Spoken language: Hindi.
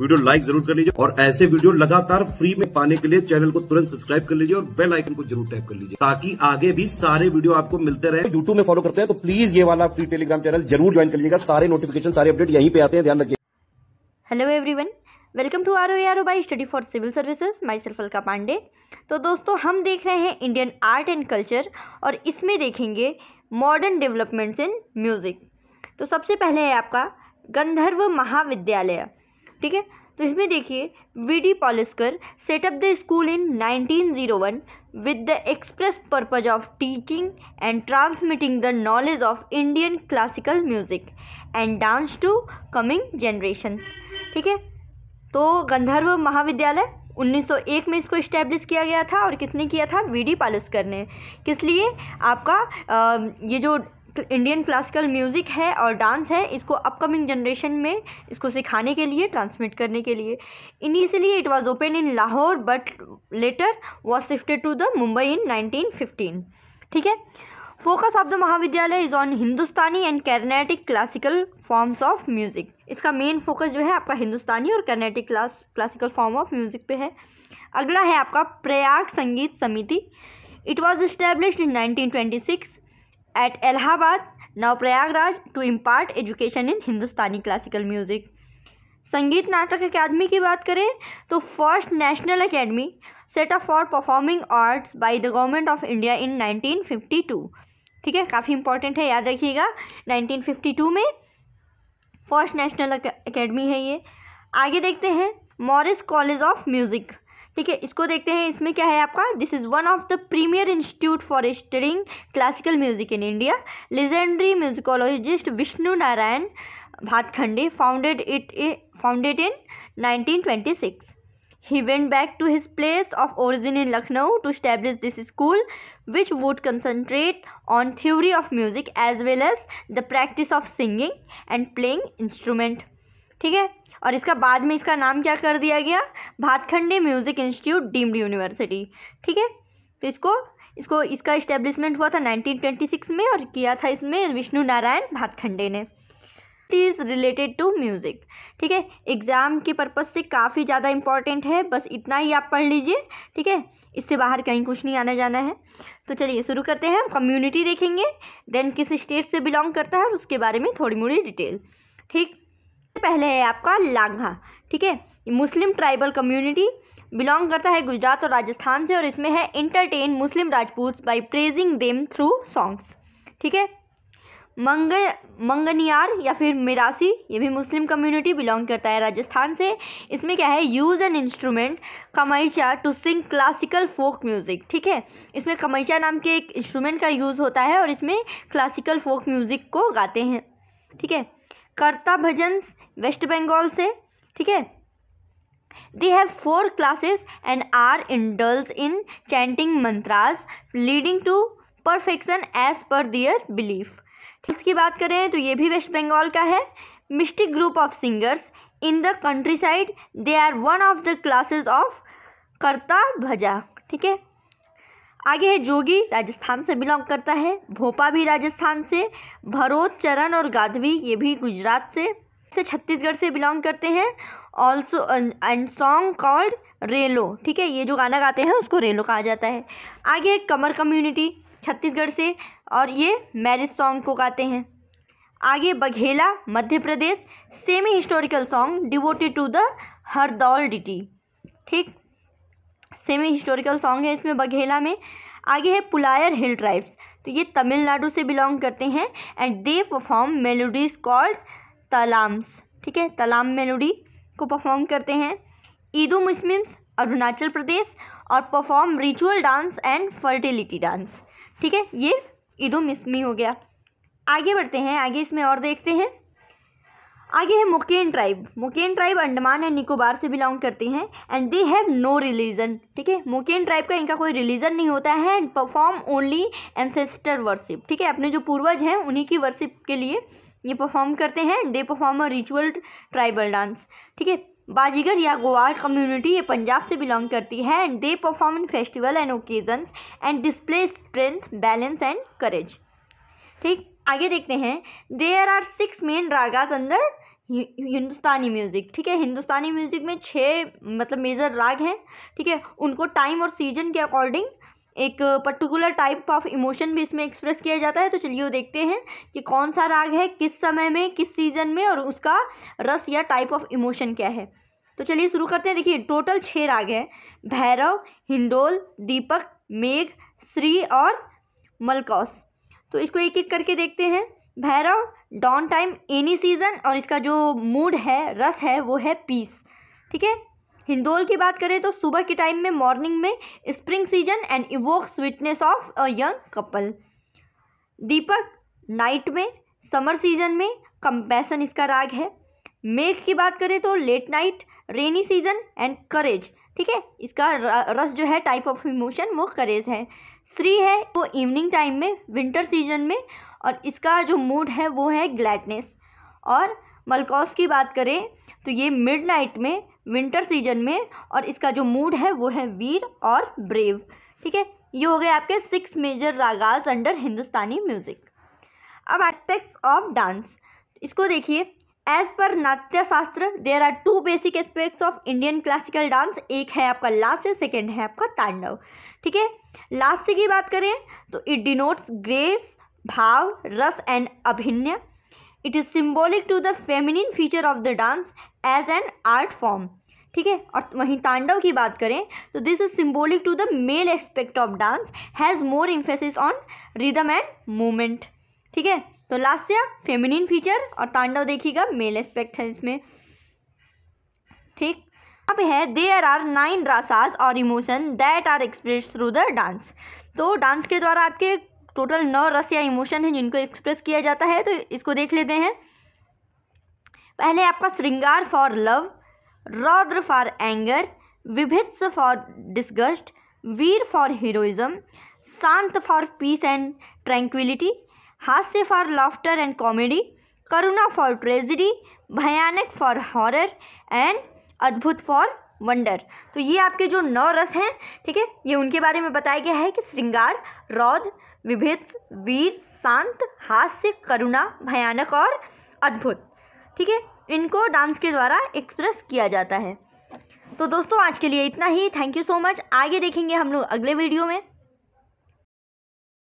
वीडियो लाइक जरूर कर लीजिए और ऐसे वीडियो लगातार फ्री में पाने के लिए चैनल को तुरंत सब्सक्राइब कर लीजिए और बेल आइकन को जरूर टैप कर लीजिए ताकि आगे भी सारे वीडियो आपको मिलते रहे यूट्यूब में फॉलो करते हैं तो प्लीज ये वाला फ्री टेलीग्राम चैनल जरूर ज्वाइन कर लीजिएगा सारे नोटिफिकेशन सारे अपडेट यहीं पे आते हैं ध्यान रखिए hello everyone welcome to R O R O by study for civil services myself Alka Pandey तो दोस्तों हम देख रहे हैं इंडियन आर्ट एंड कल्चर और इसमें देखेंगे मॉडर्न डेवलपमेंट्स इन म्यूज़िक तो सबसे पहले है आपका गंधर्व महाविद्यालय ठीक है तो इसमें देखिए V D Paluskar set up the school in 1901 with the express purpose of teaching and transmitting the knowledge of Indian classical music and dance to coming generation ठीक है तो गंधर्व महाविद्यालय 1901 में इसको इस्टेब्लिश किया गया था और किसने किया था वी डी पालस्कर ने किस लिए आपका आ, ये जो इंडियन क्लासिकल म्यूज़िक है और डांस है इसको अपकमिंग जनरेशन में इसको सिखाने के लिए ट्रांसमिट करने के लिए initially it was open in Lahore but later was shifted to the Mumbai in 1915 ठीक है focus of the Mahavidyalaya is on Hindustani and Carnatic classical forms of music इसका मेन फोकस जो है आपका हिंदुस्तानी और Carnatic classical form of music पे है अगला है आपका Prayag Sangeet Samiti it was establish in 1926 at Allahabad now Prayagraj to impart education in Hindustani classical music Sangeet Natak academy की बात करें तो first national academy set for performing arts by the government of India in 1952 ठीक है काफ़ी इंपॉर्टेंट है याद रखिएगा 1952 में फर्स्ट नेशनल अकेडमी है ये आगे देखते हैं मॉरिस कॉलेज ऑफ म्यूज़िक ठीक है इसको देखते हैं इसमें क्या है आपका this is one of the premier institute for studying classical music in India legendary musicologist Vishnu Narayan Bhatkhande founded it founded in nineteen he went back to his place of origin in Lucknow to establish this school which would concentrate on theory of music as well as the practice of singing and playing instrument ठीक है और इसका बाद में इसका नाम क्या कर दिया गया Bhatkhande music institute deemed university ठीक है तो इसको इसको इसका इस्टेब्लिशमेंट हुआ था 1926 में और किया था इसमें विष्णु नारायण भातखंडे ने इज रिलेटेड टू म्यूज़िक ठीक है एग्ज़ाम के पर्पज़ से काफ़ी ज़्यादा इंपॉर्टेंट है बस इतना ही आप पढ़ लीजिए ठीक है इससे बाहर कहीं कुछ नहीं आना जाना है तो चलिए शुरू करते हैं हम कम्युनिटी देखेंगे देन किस स्टेट से बिलोंग करता है उसके बारे में थोड़ी मोड़ी डिटेल ठीक पहले है आपका लांघा ठीक है मुस्लिम ट्राइबल कम्युनिटी बिलोंग करता है गुजरात और राजस्थान से और इसमें है entertain Muslim Rajput by praising them through songs ठीक है मंग मंगनियार या फिर मिरासी ये भी मुस्लिम कम्युनिटी बिलोंग करता है राजस्थान से इसमें क्या है use an instrument kamaicha to sing classical folk music ठीक है इसमें कमैचा नाम के एक इंस्ट्रूमेंट का यूज़ होता है और इसमें क्लासिकल फोक म्यूज़िक को गाते हैं ठीक है करता भजन वेस्ट बंगाल से ठीक है they have four classes and are indulge in chanting mantras leading to perfection as per their belief इसकी बात करें तो ये भी वेस्ट बंगाल का है mystic group of singers in the countryside they are one of the classes of Kartabhaja ठीक है आगे है जोगी राजस्थान से बिलोंग करता है भोपा भी राजस्थान से भरोत चरण और गाधवी ये भी गुजरात से से छत्तीसगढ़ से बिलोंग करते हैं ऑल्सो एंड सॉन्ग कॉल्ड रेलो ठीक है ये जो गाना गाते हैं उसको रेलो कहा जाता है आगे है कमर कम्युनिटी छत्तीसगढ़ से और ये मैरिज सॉन्ग को गाते हैं आगे Baghela Madhya Pradesh semi historical song devoted to the Hardaul deity ठीक सेमी हिस्टोरिकल सॉन्ग है इसमें बघेला में आगे है पुलायर हिल ट्राइब्स तो ये तमिलनाडु से बिलोंग करते हैं and they perform melodies called talams ठीक है तलाम मेलोडी को परफॉर्म करते हैं ईदू मुस्लिम्स अरुणाचल प्रदेश और perform ritual dance and fertility dance ठीक है ये ईदो मिसमी हो गया आगे बढ़ते हैं आगे इसमें और देखते हैं आगे है Moken tribe Moken tribe Andaman and Nicobar से बिलोंग करती हैं and they have no religion ठीक है मुकेन ट्राइब का इनका कोई रिलीजन नहीं होता है and perform only ancestor worship ठीक है अपने जो पूर्वज हैं उन्हीं की वर्शिप के लिए ये परफॉर्म करते हैं they perform a ritual tribal dance ठीक है बाजीगर या गोवार कम्युनिटी ये पंजाब से बिलोंग करती है and they perform in festival and occasions and display strength balance and courage ठीक आगे देखते हैं there are six main ragas अंदर हिंदुस्तानी म्यूज़िक ठीक है हिंदुस्तानी म्यूज़िक में छः मतलब मेजर राग हैं ठीक है उनको टाइम और सीजन के अकॉर्डिंग एक पर्टिकुलर टाइप ऑफ इमोशन भी इसमें एक्सप्रेस किया जाता है तो चलिए वो देखते हैं कि कौन सा राग है किस समय में किस सीज़न में और उसका रस या टाइप ऑफ इमोशन क्या है तो चलिए शुरू करते हैं देखिए टोटल छः राग हैं भैरव हिंडोल दीपक मेघ श्री और मलकौस तो इसको एक एक करके देखते हैं Bhairav dawn time any season और इसका जो मूड है रस है वो है पीस ठीक है हिंदोल की बात करें तो सुबह के टाइम में मॉर्निंग में spring season and evoke sweetness of a young couple Deepak night में समर सीजन में कंपैसन इसका राग है मेघ की बात करें तो late night rainy season and courage ठीक है इसका रस जो है टाइप ऑफ इमोशन वो करेज है श्री है वो इवनिंग टाइम में विंटर सीजन में और इसका जो मूड है वो है ग्लैडनेस और मलकॉस की बात करें तो ये मिडनाइट में विंटर सीजन में और इसका जो मूड है वो है वीर और ब्रेव ठीक है ये हो गए आपके six major ragas under Hindustani music अब एस्पेक्ट्स ऑफ डांस इसको देखिए as per Natya Shastra there are two basic aspects of Indian classical dance एक है आपका लास्ट सेकेंड है आपका तांडव ठीक है लास्ट की बात करें तो इट डिनोट्स ग्रेस भाव rasa and abhinaya it is symbolic to the feminine feature of the dance as an art form ठीक है और वहीं तांडव की बात करें तो this is symbolic to the male aspect of dance has more emphasis on rhythm and movement ठीक है तो लास्ट या फेमिनिन फीचर और तांडव देखिएगा मेल एस्पेक्ट है इसमें ठीक अब है देयर आर नाइन रासाज और emotion that are express through the dance तो डांस के द्वारा आपके टोटल नौ रस या इमोशन हैं जिनको एक्सप्रेस किया जाता है तो इसको देख लेते हैं पहले आपका shringar for love raudra for anger vibhatsa for disgust veer for heroism shant for peace and tranquillity hasya for laughter and comedy karuna for tragedy bhayanak for horror and adbhut for wonder तो ये आपके जो नौ रस हैं ठीक है ये उनके बारे में बताया गया है कि श्रृंगार रौद विभित्स वीर शांत हास्य करुणा भयानक और अद्भुत ठीक है इनको डांस के द्वारा एक्सप्रेस किया जाता है तो दोस्तों आज के लिए इतना ही थैंक यू सो मच आगे देखेंगे हम लोग अगले वीडियो में